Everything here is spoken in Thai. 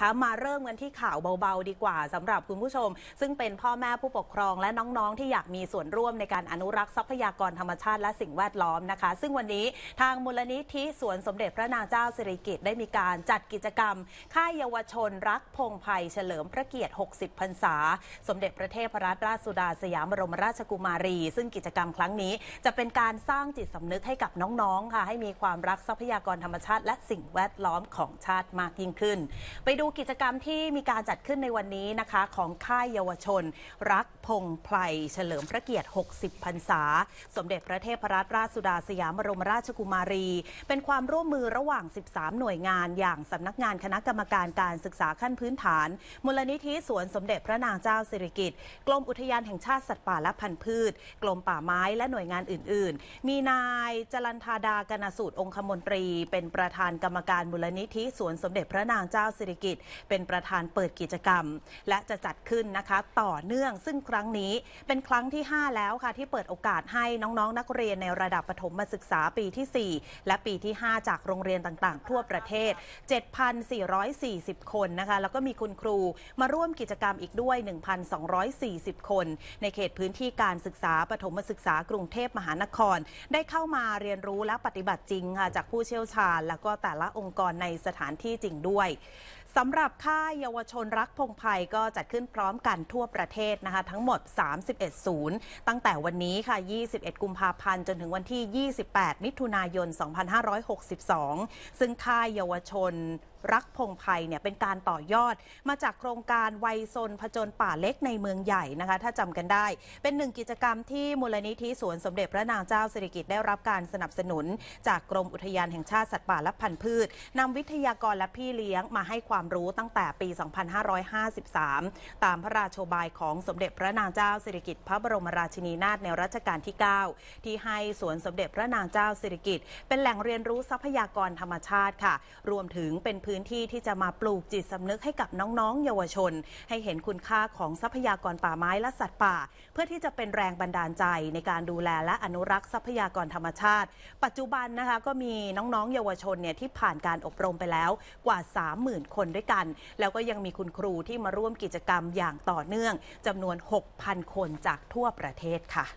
คะมาเริ่มกันที่ข่าวเบาๆ ดีกว่า สำหรับคุณผู้ชม ซึ่งเป็นพ่อแม่ผู้ปกครองและน้อง ๆ ที่อยากมีส่วนร่วมในการอนุรักษ์ทรัพยากรธรรมชาติและสิ่งแวดล้อมนะคะ ซึ่งวันนี้ทางมูลนิธิ สวนสมเด็จพระนางเจ้าสิริกิติ์ได้มีการจัดกิจกรรม ค่ายเยาวชนรักพงไพเฉลิมพระเกียรติ 60 พรรษา สมเด็จพระเทพรัตนราชสุดาสยามบรมราชกุมารี ซึ่งกิจกรรมครั้งนี้ จะเป็นการสร้างจิตสำนึกให้กับน้องๆค่ะให้มีความรักทรัพยากรธรรมชาติและสิ่งแวดล้อมของชาติมากยิ่งขึ้น ไปดูกิจกรรมที่มีการจัดขึ้นในวันนี้นะคะ ของค่ายเยาวชน รักพงไพรเฉลิมพระเกียรติ 60 พรรษา สมเด็จพระเทพรัตนราชสุดาสยามบรมราชกุมารี เป็นความร่วมมือระหว่าง 13 หน่วยงานอย่างสำนักงานคณะกรรมการการศึกษาขั้นพื้นฐานมูลนิธิสวนสมเด็จพระนางเจ้าสิริกิติ์กรมอุทยานแห่งชาติสัตว์ป่าและพันธุ์พืชกรมป่าไม้และหน่วยงานอื่น ๆ มีนายจรันธาดากนสูตรองคมนตรี เป็นประธานกรรมการมูลนิธิสวนสมเด็จพระนางเจ้าสิริกิติ์เป็นประธานเปิดกิจกรรมและจะจัดขึ้นนะคะ ต่อเนื่องซึ่งครั้งนี้เป็นครั้งที่ 5 แล้วค่ะ ที่เปิดโอกาสให้น้อง ๆ นักเรียนในระดับปฐมศึกษาปีที่ 4 และปีที่ 5 จากโรงเรียนต่างๆ ทั่วประเทศ 7,440 คนนะคะ แล้วก็มีคุณครูมาร่วมกิจกรรมอีกด้วย 1,240 คน ในเขตพื้นที่การศึกษาปฐมศึกษากรุงเทพมหานคร ได้เข้ามาเรียนรู้และปฏิบัติจริงค่ะจากผู้เชี่ยวชาญ แล้วก็แต่ละองค์กรในสถานที่จริงด้วยสำำหรับค่ายเยาวชนรักพงไพยก็จัดขึ้นพร้อมกันทั่วประเทศนะคะทั้งหมด 31 ศูนย์ ตั้งแต่วันนี้ค่ะ 21 กุมภาพันธ์จนถึงวันที่ 28 มิถุนายน 2562 ซึ่งค่ายเยาวชนรักพงไพเนี่ยเป็นการต่อยอดมาจากโครงการวัยซนผจญป่าเล็กในเมืองใหญ่นะคะถ้าจำกันได้ เป็นหนึ่งกิจกรรมที่มูลนิธิสวนสมเด็จพระนางเจ้าสิริกิติ์ได้รับการสนับสนุน จากกรมอุทยานแห่งชาติสัตว์ป่าและพันธุ์พืช นำวิทยากรและพี่เลี้ยงมาให้ความรู้ตั้งแต่ปี 2553 ตามพระราชบายของสมเด็จพระนางเจ้าสิริกิติ์พระบรมราชินีนาถในรัชกาลที่ 9 ที่ให้สวนสมเด็จพระนางเจ้าสิริกิติ์เป็นแหล่งเรียนรู้ทรัพยากรธรรมชาติค่ะ รวมถึงเป็นพพื้นที่ที่จะมาปลูกจิตสำนึกให้กับน้องๆเยาวชน ให้เห็นคุณค่าของทรัพยากรป่าไม้และสัตว์ป่า เพื่อที่จะเป็นแรงบันดาลใจในการดูแลและอนุรักษ์ทรัพยากรธรรมชาติ ปัจจุบันนะคะก็มีน้องๆเยาวชนเนี่ยที่ผ่านการอบรมไปแล้วกว่า 30,000 คนด้วยกัน แล้วก็ยังมีคุณครูที่มาร่วมกิจกรรมอย่างต่อเนื่องจำนวน 6,000 คนจากทั่วประเทศค่ะ